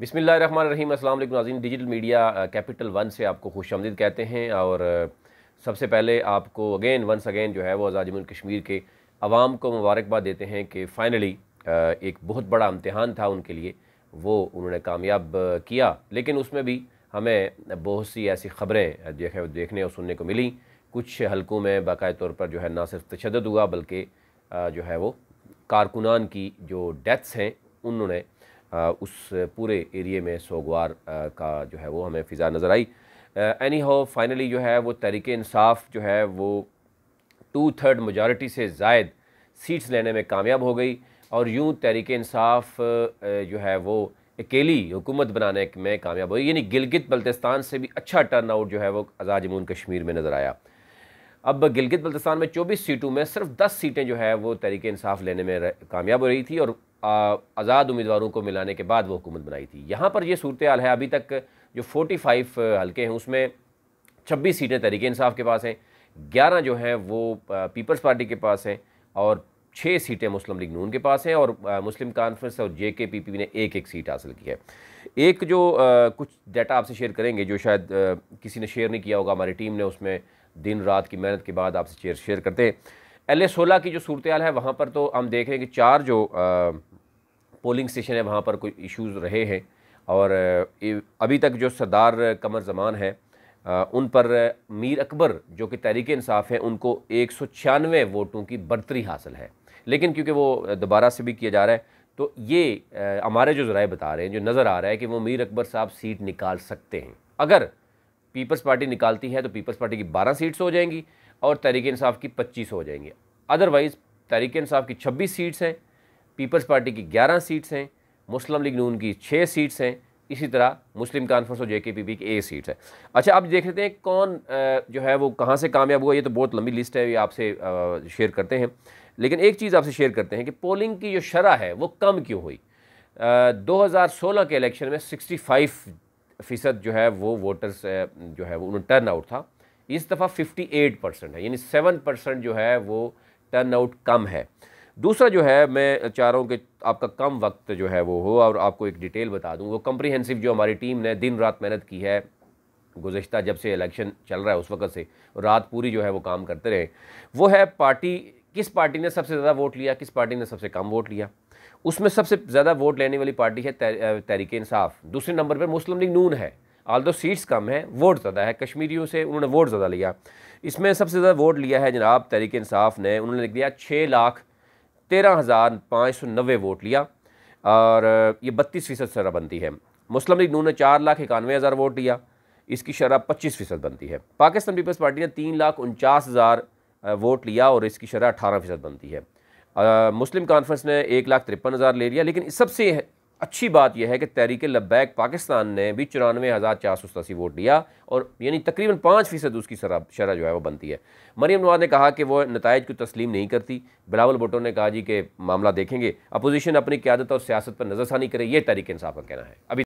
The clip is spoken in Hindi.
बिसमिल्ल नाजीन डिजिटल मीडिया कैपिटल वन से आपको खुश आमदीद कहते हैं और सबसे पहले आपको अगेन वंस अगेन जो है वो आज़ाद जम्मू कश्मीर के आवाम को मुबारकबाद देते हैं कि फ़ाइनली एक बहुत बड़ा इम्तहान था उनके लिए वो उन्होंने कामयाब किया लेकिन उसमें भी हमें बहुत सी ऐसी ख़बरें देखे देखने और सुनने को मिली कुछ हलकों में बाकायद तौर पर जो है ना सिर्फ तशद हुआ बल्कि जो है वो कारकुनान की जो डेथ्स हैं उन्होंने उस पूरे एरिए में सोगवार का जो है वो हमें फ़िज़ा नज़र आई एनी हो फाइनली जो है वो तहरीक इंसाफ जो है वो टू थर्ड मजारटी से जायद सीट्स लेने में कामयाब हो गई और यूँ तहरीक इंसाफ जो है वो अकेली हुकूमत बनाने में कामयाब हुई यानी गिलगित बल्तिस्तान से भी अच्छा टर्न आउट जो है वो जम्मू कश्मीर में नज़र आया अब गिलगित बल्तिस्तान में 24 सीटों में सिर्फ 10 सीटें जो है वो तहरीक इंसाफ लेने में कामयाब हो रही थी और आज़ाद उम्मीदवारों को मिलाने के बाद वो हुकूमत बनाई थी यहाँ पर यह सूरत हाल है अभी तक जो फोटी फाइव हल्के हैं उसमें छब्बीस सीटें तहरीक इंसाफ के पास हैं ग्यारह जो हैं वो पीपल्स पार्टी के पास हैं और छः सीटें मुस्लिम लीग नून के पास हैं और मुस्लिम कॉन्फ्रेंस और जे के पी पी ने एक एक सीट हासिल की है एक जो आ, कुछ डाटा आपसे शेयर करेंगे जो शायद आ, किसी ने शेयर नहीं किया होगा हमारी टीम ने उसमें दिन रात की मेहनत के बाद आपसे शेयर शेयर करते हैं एल ए सोलह की जो सूरत हाल है वहाँ पर तो हम देख रहे हैं कि चार जो आ, पोलिंग स्टेशन है वहाँ पर कोई इश्यूज़ रहे हैं और अभी तक जो सरदार कमर जमान है उन पर मीर अकबर जो कि तहरीक इंसाफ हैं उनको एक सौ छियानवे वोटों की बढ़तरी हासिल है लेकिन क्योंकि वो दोबारा से भी किया जा रहा है तो ये हमारे जो ज़रा बता रहे हैं जो नज़र आ रहा है कि वो मीर अकबर साहब सीट निकाल सकते हैं अगर पीपल्स पार्टी निकालती है तो पीपल्स पार्टी की बारह सीट्स हो जाएंगी और तहरीक इंसाफ की पच्चीस हो जाएंगी अदरवाइज़ तहरीक इंसाफ की छब्बीस सीट्स हैं पीपल्स पार्टी की ग्यारह सीट्स हैं मुस्लिम लीग नून की छः सीट्स हैं इसी तरह मुस्लिम कॉन्फ्रेंस और जे के पी पी की ए सीट्स है अच्छा आप देख लेते हैं कौन जो है वो कहाँ से कामयाब हुआ ये तो बहुत लंबी लिस्ट है ये आपसे शेयर करते हैं लेकिन एक चीज़ आपसे शेयर करते हैं कि पोलिंग की जो शरह है वो कम क्यों हुई दो हज़ार सोलह के इलेक्शन में सिक्सटी फाइव फ़ीसद जो है वो वोटर्स जो है वो उन्हें टर्न आउट था इस दफ़ा फिफ्टी एट परसेंट है यानी सेवन परसेंट जो है वो टर्न आउट कम है दूसरा जो है मैं चाह रहा हूँ कि आपका कम वक्त जो है वो हो और आपको एक डिटेल बता दूँ वो कम्प्रीहेंसिव जो हमारी टीम ने दिन रात मेहनत की है गुजशत जब से इलेक्शन चल रहा है उस वक़्त से रात पूरी जो है वो काम करते रहे वो है पार्टी किस पार्टी ने सबसे ज़्यादा वोट लिया किस पार्टी ने सबसे कम वोट लिया उसमें सबसे ज़्यादा वोट लेने वाली पार्टी है तहरीक इंसाफ दूसरे नंबर पर मुस्लिम लीग नून है आल दो सीट्स कम हैं वोट ज़्यादा है कश्मीरियों से उन्होंने वोट ज़्यादा लिया इसमें सबसे ज़्यादा वोट लिया है जनाब तहरीक इंसाफ ने उन्होंने लिख दिया छः लाख तेरह हज़ार पाँच सौ नब्बे वोट लिया और ये बत्तीस फ़ीसद शरह बनती है मुस्लिम लीग नू ने चार लाख इक्यानवे हज़ार वोट लिया इसकी शरह पच्चीस फ़ीसद बनती है पाकिस्तान पीपल्स पार्टी ने तीन लाख उनचास हज़ार वोट लिया और इसकी शरह अठारह फ़ीसद बनती है आ, मुस्लिम कॉन्फ्रेंस ने एक लाख तिरपन हज़ार ले लिया लेकिन सबसे अच्छी बात यह है कि तहरीक लब्बैक पाकिस्तान ने भी चौरानवे हज़ार चार सौ सतासी वोट लिया और यानी तकरीबन पाँच फ़ीसद उसकी शराब शरह जो है वो बनती है मरीम नवाज ने कहा कि वो नतज को तस्लीम नहीं करती बिलावल भुटो ने कहा जी कि मामला देखेंगे अपोजिशन अपनी क्यादत और सियासत पर नज़रसानी करे ये तहरीक इंसाफ का कहना है अभी